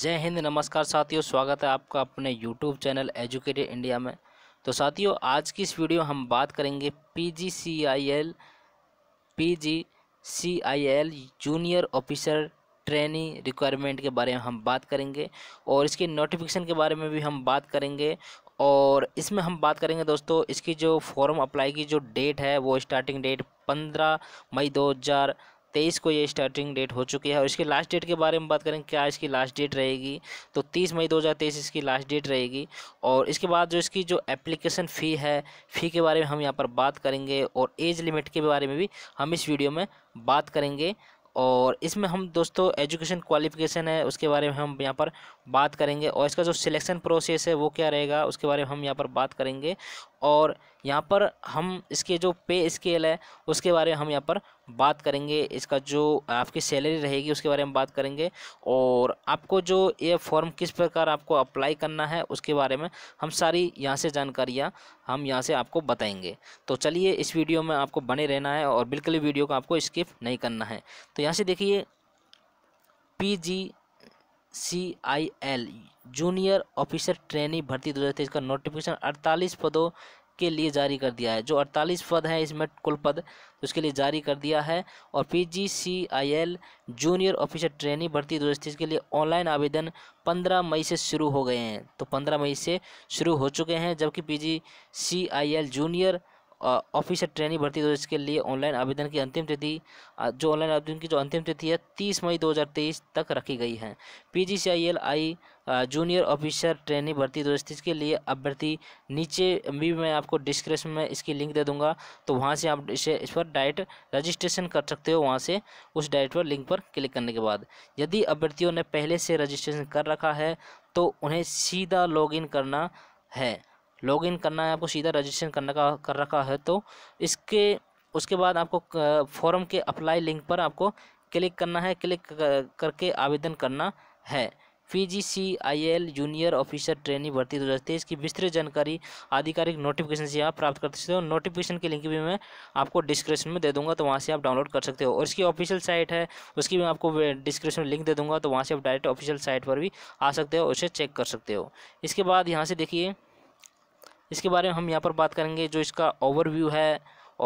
जय हिंद नमस्कार साथियों स्वागत है आपका अपने YouTube चैनल एजुकेटेड इंडिया में तो साथियों आज की इस वीडियो हम बात करेंगे P G C I L P G C I L junior officer training requirement के बारे में हम बात करेंगे और इसके नोटिफिकेशन के बारे में भी हम बात करेंगे और इसमें हम बात करेंगे दोस्तों इसकी जो फॉर्म अप्लाई की जो डेट है वो स्टार्टिंग डेट पंद्रह मई दो हज़ार तेईस को ये स्टार्टिंग डेट हो चुकी है और इसकी लास्ट डेट के बारे में बात करें क्या इसकी लास्ट डेट रहेगी तो तीस मई तेईस इसकी लास्ट डेट रहेगी और इसके बाद जो इसकी जो एप्लीकेशन फ़ी है फ़ी के बारे में हम यहाँ पर बात करेंगे और एज लिमिट के बारे में भी हम इस वीडियो में बात करेंगे और इसमें हम दोस्तों एजुकेशन क्वालिफिकेशन है उसके बारे में हम यहाँ पर बात करेंगे और इसका जो सिलेक्शन प्रोसेस है वो क्या रहेगा उसके बारे में हम यहाँ पर बात करेंगे और यहाँ पर हम इसके जो पे स्केल है उसके बारे में हम यहाँ पर बात करेंगे इसका जो आपकी सैलरी रहेगी उसके बारे में बात करेंगे और आपको जो ये फॉर्म किस प्रकार आपको अप्लाई करना है उसके बारे में हम सारी यहाँ से जानकारियाँ हम यहाँ से आपको बताएंगे तो चलिए इस वीडियो में आपको बने रहना है और बिल्कुल ही वीडियो को आपको स्किप नहीं करना है तो यहाँ से देखिए P G C I L junior officer trainee भर्ती दो हज़ार का नोटिफिकेशन अड़तालीस पदों के लिए जारी कर दिया है जो अड़तालीस पद हैं इसमें कुल पद तो उसके लिए जारी कर दिया है और P G C I L junior officer trainee भर्ती दो के लिए ऑनलाइन आवेदन पंद्रह मई से शुरू हो गए हैं तो पंद्रह मई से शुरू हो चुके हैं जबकि P G C I L junior officer training भर्ती दो के लिए ऑनलाइन आवेदन की अंतिम तिथि जो ऑनलाइन आवेदन की जो अंतिम तिथि है तीस मई तेईस तक रखी गई है P G C I L I junior officer training भर्ती तो इसके लिए अभ्यर्थी नीचे भी मैं आपको डिस्क्रिप्शन में इसकी लिंक दे दूँगा तो वहाँ से आप इसे इस पर डायरेक्ट रजिस्ट्रेशन कर सकते हो वहाँ से उस डायरेक्ट पर लिंक पर क्लिक करने के बाद यदि अभ्यर्थियों ने पहले से रजिस्ट्रेशन कर रखा है तो उन्हें सीधा लॉगिन करना है लॉग करना है आपको सीधा रजिस्ट्रेशन करने का कर रखा है तो इसके उसके बाद आपको फॉर्म के अप्लाई लिंक पर आपको क्लिक करना है क्लिक करके आवेदन करना है पीजीसीआईएल जूनियर ऑफिसर ट्रेनिंग भर्ती दो हज़ार तेईस की विस्तृत जानकारी आधिकारिक नोटिफिकेशन से आप प्राप्त कर सकते हो नोटिफिकेशन के लिंक भी मैं आपको डिस्क्रिप्शन में दे दूंगा तो वहाँ से आप डाउनलोड कर सकते हो और इसकी ऑफिशियल साइट है उसकी मैं आपको डिस्क्रिप्शन में लिंक दे दूंगा तो वहाँ से आप डायरेक्ट ऑफिशियल साइट पर भी आ सकते हो उसे चेक कर सकते हो इसके बाद यहाँ से देखिए इसके बारे में हम यहाँ पर बात करेंगे जो इसका ओवरव्यू है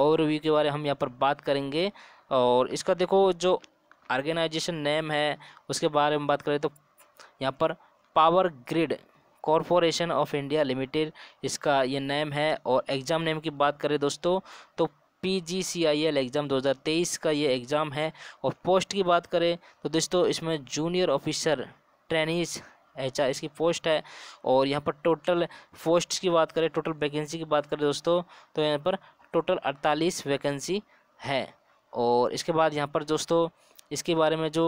ओवरव्यू के बारे में हम यहाँ पर बात करेंगे और इसका देखो जो ऑर्गेनाइजेशन नेम है उसके बारे में बात करें तो यहाँ पर power grid corporation of India limited इसका ये नेम है और एग्ज़ाम नेम की बात करें दोस्तों तो P G C I L exam 2023 का ये एग्ज़ाम है और पोस्ट की बात करें तो दोस्तों इसमें जूनियर ऑफिसर ट्रेनिस एच इसकी पोस्ट है और यहाँ पर टोटल पोस्ट की बात करें टोटल वैकेंसी की बात करें दोस्तों तो यहाँ पर टोटल अड़तालीस वैकेंसी है और इसके बाद यहाँ पर दोस्तों इसके बारे में जो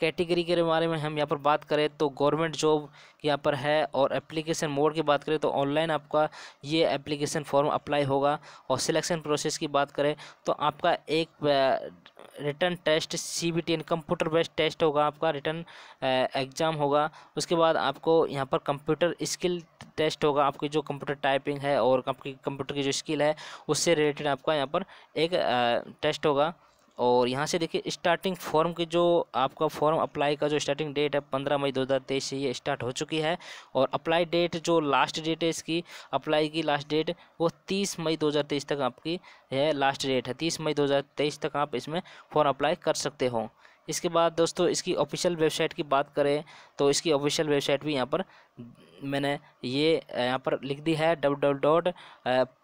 कैटेगरी के बारे में हम यहाँ पर बात करें तो गवर्नमेंट जॉब यहाँ पर है और एप्लीकेशन मोड की बात करें तो ऑनलाइन आपका ये एप्लीकेशन फॉर्म अप्लाई होगा और सिलेक्शन प्रोसेस की बात करें तो आपका एक written test C B T and computer based test होगा आपका रिटर्न एग्ज़ाम होगा उसके बाद आपको यहाँ पर कंप्यूटर स्किल टेस्ट होगा आपकी जो कंप्यूटर टाइपिंग है और आपकी कंप्यूटर की जो स्किल है उससे रिलेटेड आपका यहाँ पर एक टेस्ट होगा और यहाँ से देखिए स्टार्टिंग फॉर्म की जो आपका फॉर्म अप्लाई का जो स्टार्टिंग डेट है पंद्रह मई दो हज़ार तेईस से ये स्टार्ट हो चुकी है और अप्लाई डेट जो लास्ट डेट है इसकी अप्लाई की लास्ट डेट वो तीस मई दो हज़ार तेईस तक आपकी है लास्ट डेट है तीस मई दो हज़ार तेईस तक आप इसमें फॉर्म अप्लाई कर सकते हो इसके बाद दोस्तों इसकी ऑफिशियल वेबसाइट की बात करें तो इसकी ऑफिशियल वेबसाइट भी यहाँ पर मैंने ये यहाँ पर लिख दी है W W dot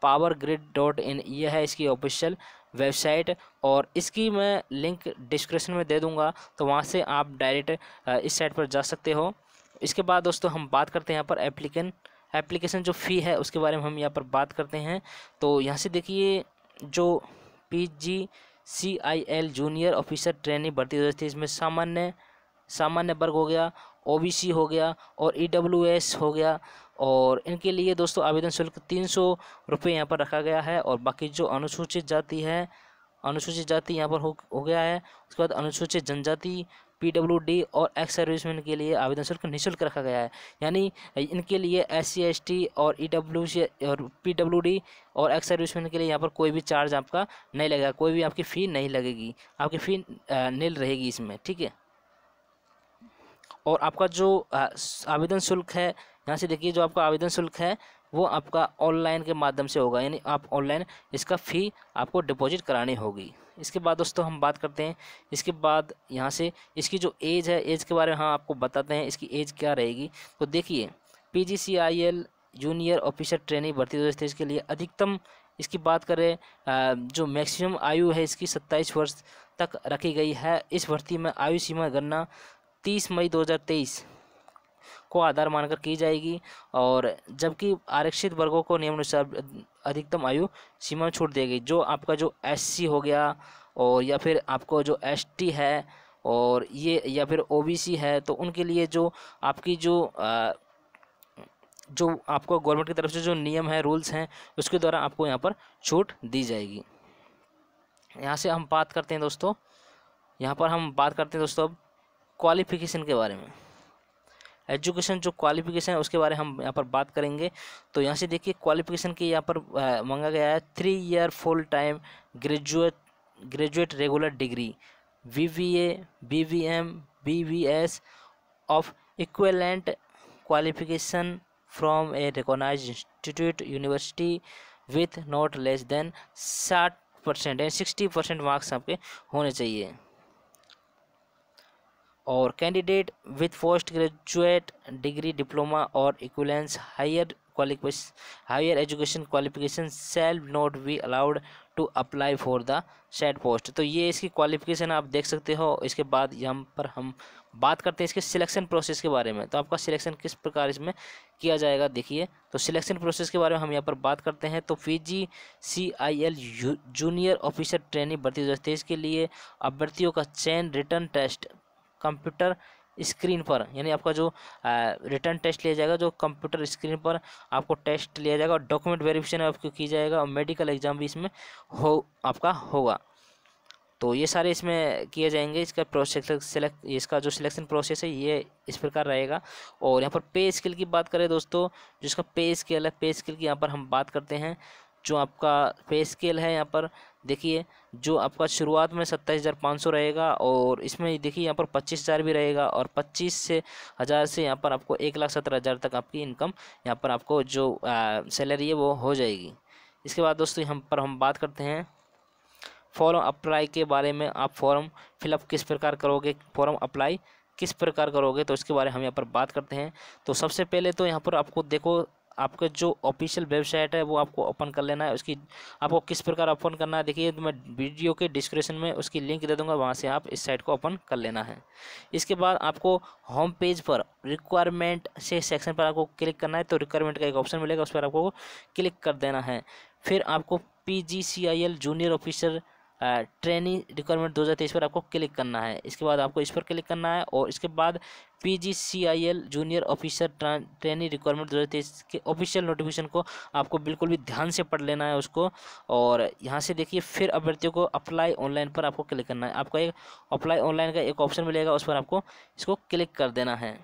power grid dot in ये है इसकी ऑफिशियल वेबसाइट और इसकी मैं लिंक डिस्क्रिप्शन में दे दूँगा तो वहाँ से आप डायरेक्ट इस साइट पर जा सकते हो इसके बाद दोस्तों हम बात करते हैं यहाँ पर एप्लीकेंट एप्लीकेशन जो फ़ी है उसके बारे में हम यहाँ पर बात करते हैं तो यहाँ से देखिए जो P G C I L junior officer training भर्ती जाती है इसमें सामान्य सामान्य वर्ग हो गया ओबीसी हो गया और ईडब्ल्यूएस e हो गया और इनके लिए दोस्तों आवेदन शुल्क तीन सौ रुपये यहाँ पर रखा गया है और बाकी जो अनुसूचित जाति है अनुसूचित जाति यहाँ पर हो हो गया है उसके बाद अनुसूचित जनजाति पीडब्ल्यूडी और एक्स सर्विसमैन के लिए आवेदन शुल्क निःशुल्क रखा गया है यानी इनके लिए एस सी एस टी और ई डब्ल्यू सी और पी डी और एक्स सर्विसमैन के लिए यहाँ पर कोई भी चार्ज आपका नहीं लगेगा कोई भी आपकी फ़ी नहीं लगेगी आपकी फ़ी नील रहेगी इसमें ठीक है और आपका जो आवेदन शुल्क है यहाँ से देखिए जो आपका आवेदन शुल्क है वो आपका ऑनलाइन के माध्यम से होगा यानी आप ऑनलाइन इसका फ़ी आपको डिपॉजिट करानी होगी इसके बाद दोस्तों हम बात करते हैं इसके बाद यहाँ से इसकी जो एज है एज के बारे में हाँ आपको बताते हैं इसकी एज क्या रहेगी तो देखिए P G C I L junior officer training भर्ती दो हज़ार के लिए अधिकतम इसकी बात करें जो मैक्सिमम आयु है इसकी सत्ताईस वर्ष तक रखी गई है इस भर्ती में आयु सीमा गणना तीस मई तेईस को आधार मानकर की जाएगी और जबकि आरक्षित वर्गों को नियमानुसार अधिकतम आयु सीमा में छूट दी गई जो आपका जो एससी हो गया और या फिर आपको जो एसटी है और ये या फिर ओबीसी है तो उनके लिए जो आपकी जो आ, जो आपको गवर्नमेंट की तरफ से जो नियम है रूल्स हैं उसके द्वारा आपको यहाँ पर छूट दी जाएगी यहाँ से हम बात करते हैं दोस्तों यहाँ पर हम बात करते हैं दोस्तों अब क्वालिफिकेशन के बारे में एजुकेशन जो क्वालिफिकेशन है उसके बारे में हम यहाँ पर बात करेंगे तो यहाँ से देखिए क्वालिफिकेशन की यहाँ पर मंगा गया है three year full time graduate graduate regular degree V V A B V M B V S of equivalent qualification from a recognize institute university with not less than साठ परसेंट यानी सिक्सटी परसेंट मार्क्स आपके होने चाहिए और candidate with post graduate degree diploma और equivalence higher higher education qualification shall not be allowed to apply for the set post तो ये इसकी क्वालिफिकेशन आप देख सकते हो इसके बाद यहाँ पर हम बात करते हैं इसके सिलेक्शन प्रोसेस के बारे में तो आपका सिलेक्शन किस प्रकार इसमें किया जाएगा देखिए तो सिलेक्शन प्रोसेस के बारे में हम यहाँ पर बात करते हैं तो P G C I L junior officer training भर्ती दो के लिए अभ्यर्थियों का चयन रिटर्न टेस्ट कंप्यूटर स्क्रीन पर यानी आपका जो रिटर्न टेस्ट लिया जाएगा जो कंप्यूटर स्क्रीन पर आपको टेस्ट लिया जाएगा और डॉक्यूमेंट वेरिफिकेशन आपको की जाएगा और मेडिकल एग्जाम भी इसमें हो आपका होगा तो ये सारे इसमें किए जाएंगे इसका प्रोसेस सेलेक्ट इसका जो सिलेक्शन प्रोसेस है ये इस प्रकार रहेगा और यहाँ पर पे स्किल की बात करें दोस्तों जिसका पे स्किल है पे स्किल की यहाँ पर हम बात करते हैं जो आपका पे स्केल है यहाँ पर देखिए जो आपका शुरुआत में सत्ताईस हज़ार पाँच सौ रहेगा और इसमें देखिए यहाँ पर पच्चीस हज़ार भी रहेगा और पच्चीस से हज़ार से यहाँ पर आपको एक लाख सत्रह हज़ार तक आपकी इनकम यहाँ पर आपको जो सैलरी है वो हो जाएगी इसके बाद दोस्तों यहाँ पर हम बात करते हैं फॉर्म अप्लाई के बारे में आप फॉर्म फिलअप किस प्रकार करोगे फॉर्म अप्लाई किस प्रकार करोगे तो इसके बारे में हम यहाँ पर बात करते हैं तो सबसे पहले तो यहाँ पर आपको देखो आपका जो ऑफिशियल वेबसाइट है वो आपको ओपन कर लेना है उसकी आपको किस प्रकार ओपन करना है देखिए तो मैं वीडियो के डिस्क्रिप्शन में उसकी लिंक दे दूंगा वहाँ से आप इस साइट को ओपन कर लेना है इसके बाद आपको होम पेज पर रिक्वायरमेंट से सेक्शन पर आपको क्लिक करना है तो रिक्वायरमेंट का एक ऑप्शन मिलेगा उस पर आपको क्लिक कर देना है फिर आपको P G C I L junior officer training requirement 2023 पर आपको क्लिक करना है इसके बाद आपको इस पर क्लिक करना है और इसके बाद P G C I L junior officer training requirement दो हज़ार तेईस के ऑफिशियल नोटिफिकेशन को आपको बिल्कुल भी ध्यान से पढ़ लेना है उसको और यहाँ से देखिए फिर अभ्यर्थियों को अप्लाई ऑनलाइन पर आपको क्लिक करना है आपका एक अप्लाई ऑनलाइन का एक ऑप्शन मिलेगा उस पर आपको इसको क्लिक कर देना है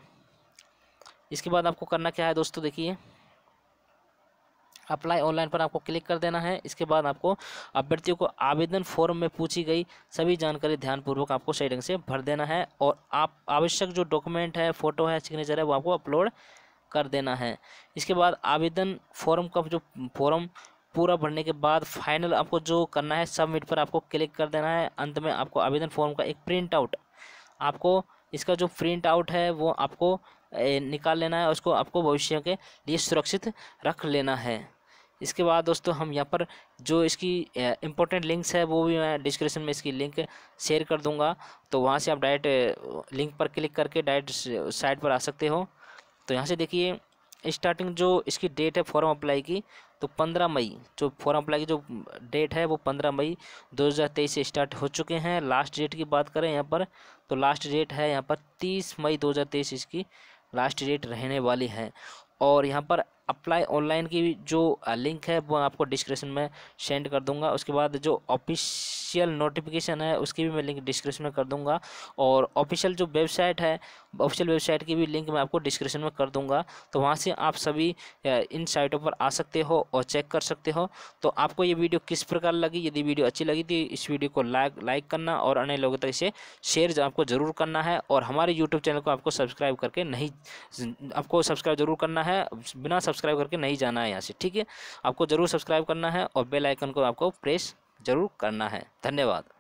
इसके बाद आपको करना क्या है दोस्तों देखिए अप्लाई ऑनलाइन पर आपको क्लिक कर देना है इसके बाद आपको अभ्यर्थियों को आवेदन फॉर्म में पूछी गई सभी जानकारी ध्यानपूर्वक आपको सही ढंग से भर देना है और आप आवश्यक जो डॉक्यूमेंट है फोटो है सिग्नेचर है वो आपको अपलोड कर देना है इसके बाद आवेदन फॉर्म का जो फॉर्म पूरा भरने के बाद फाइनल आपको जो करना है सबमिट पर आपको क्लिक कर देना है अंत में आपको आवेदन फॉर्म का एक प्रिंट आउट आपको इसका जो प्रिंट आउट है वो आपको निकाल लेना है उसको आपको भविष्य के लिए सुरक्षित रख लेना है इसके बाद दोस्तों हम यहाँ पर जो इसकी इंपॉर्टेंट लिंक्स है वो भी मैं डिस्क्रिप्शन में इसकी लिंक शेयर कर दूँगा तो वहाँ से आप डायरेक्ट लिंक पर क्लिक करके डायरेक्ट साइट पर आ सकते हो तो यहाँ से देखिए स्टार्टिंग जो इसकी डेट है फॉर्म अप्लाई की तो पंद्रह मई जो फॉर्म अप्लाई की जो डेट है वो पंद्रह मई दो हज़ार तेईस से स्टार्ट हो चुके हैं लास्ट डेट की बात करें यहाँ पर तो लास्ट डेट है यहाँ पर तीस मई दो हज़ार तेईस इसकी लास्ट डेट रहने वाली है और यहाँ पर अप्लाई ऑनलाइन की जो लिंक है वो आपको डिस्क्रिप्शन में सेंड कर दूंगा उसके बाद जो ऑफिशियल नोटिफिकेशन है उसकी भी मैं लिंक डिस्क्रिप्शन में कर दूंगा और ऑफिशियल जो वेबसाइट है ऑफिशियल वेबसाइट की भी लिंक मैं आपको डिस्क्रिप्शन में कर दूंगा तो वहाँ से आप सभी इन साइटों पर आ सकते हो और चेक कर सकते हो तो आपको ये वीडियो किस प्रकार लगी यदि वीडियो अच्छी लगी तो इस वीडियो को लाइक लाइक करना और अन्य लोगों तक इसे शेयर आपको ज़रूर करना है और हमारे यूट्यूब चैनल को आपको सब्सक्राइब करके नहीं आपको सब्सक्राइब जरूर करना है बिना सब्सक्राइब करके नहीं जाना है यहाँ से ठीक है आपको ज़रूर सब्सक्राइब करना है और बेल आइकन को आपको प्रेस जरूर करना है धन्यवाद